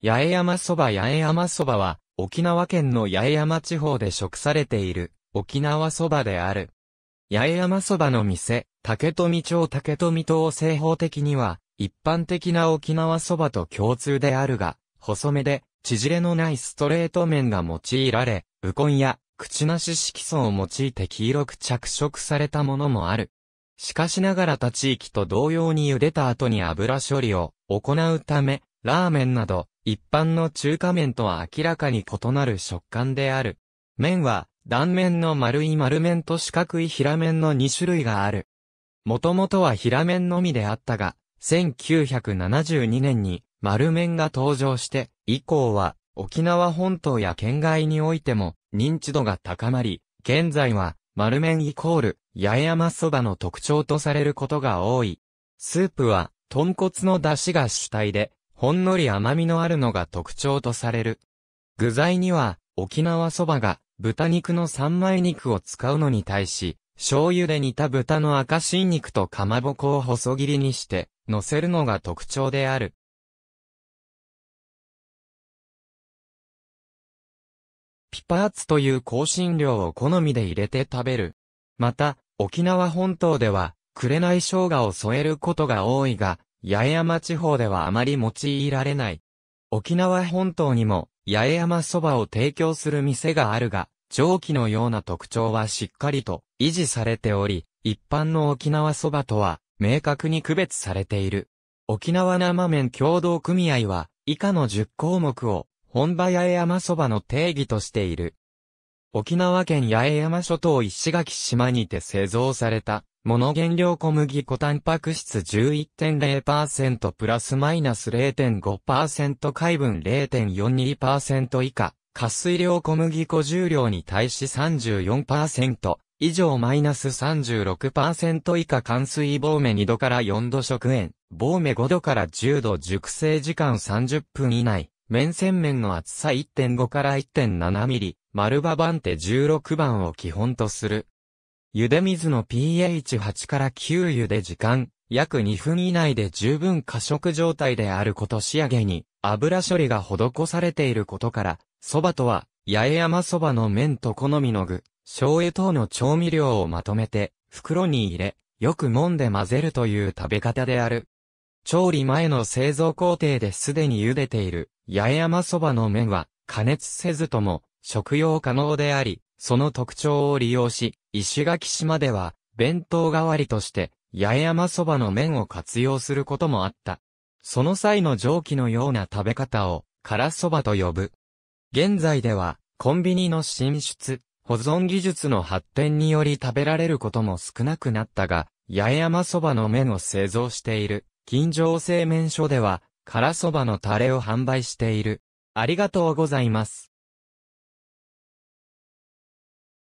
八重山そば八重山そばは、沖縄県の八重山地方で食されている、沖縄そばである。八重山そばの店、竹富町竹富島を製法的には、一般的な沖縄そばと共通であるが、細めで、縮れのないストレート麺が用いられ、ウコンや、口なし色素を用いて黄色く着色されたものもある。しかしながら他地域と同様に茹でた後に油処理を行うため、ラーメンなど、一般の中華麺とは明らかに異なる食感である。麺は、断面の丸い丸麺と四角い平麺の2種類がある。もともとは平麺のみであったが、1972年に丸麺が登場して、以降は沖縄本島や県外においても認知度が高まり、現在は丸麺イコール八重山そばの特徴とされることが多い。スープは豚骨の出汁が主体で、ほんのり甘みのあるのが特徴とされる。具材には、沖縄そばが、豚肉の三枚肉を使うのに対し、醤油で煮た豚の赤新肉とかまぼこを細切りにして、乗せるのが特徴である。ピパーツという香辛料を好みで入れて食べる。また、沖縄本島では、紅生姜を添えることが多いが、八重山地方ではあまり用いられない。沖縄本島にも、八重山そばを提供する店があるが、蒸気のような特徴はしっかりと維持されており、一般の沖縄そばとは明確に区別されている。沖縄生麺協同組合は、以下の10項目を、本場八重山そばの定義としている。沖縄県八重山諸島石垣島にて製造された、物原料小麦粉タンパク質11.0%プラスマイナス0.5%海分0.42%以下、活水量小麦粉重量に対し34%以上マイナス36%以下乾水棒目2度から4度食塩、棒目5度から10度熟成時間30分以内、面洗面の厚さ1.5から1.7ミリ、丸葉番手16番を基本とする。茹で水の pH8 から9茹で時間、約2分以内で十分過食状態であること仕上げに、油処理が施されていることから、蕎麦とは、八重山蕎麦の麺と好みの具、醤油等の調味料をまとめて、袋に入れ、よく揉んで混ぜるという食べ方である。調理前の製造工程ですでに茹でている、八重山蕎麦の麺は、加熱せずとも、食用可能であり、その特徴を利用し、石垣島では、弁当代わりとして、八重山そばの麺を活用することもあった。その際の蒸気のような食べ方を、辛そばと呼ぶ。現在では、コンビニの進出、保存技術の発展により食べられることも少なくなったが、八重山そばの麺を製造している、金城製麺所では、辛そばのタレを販売している。ありがとうございます。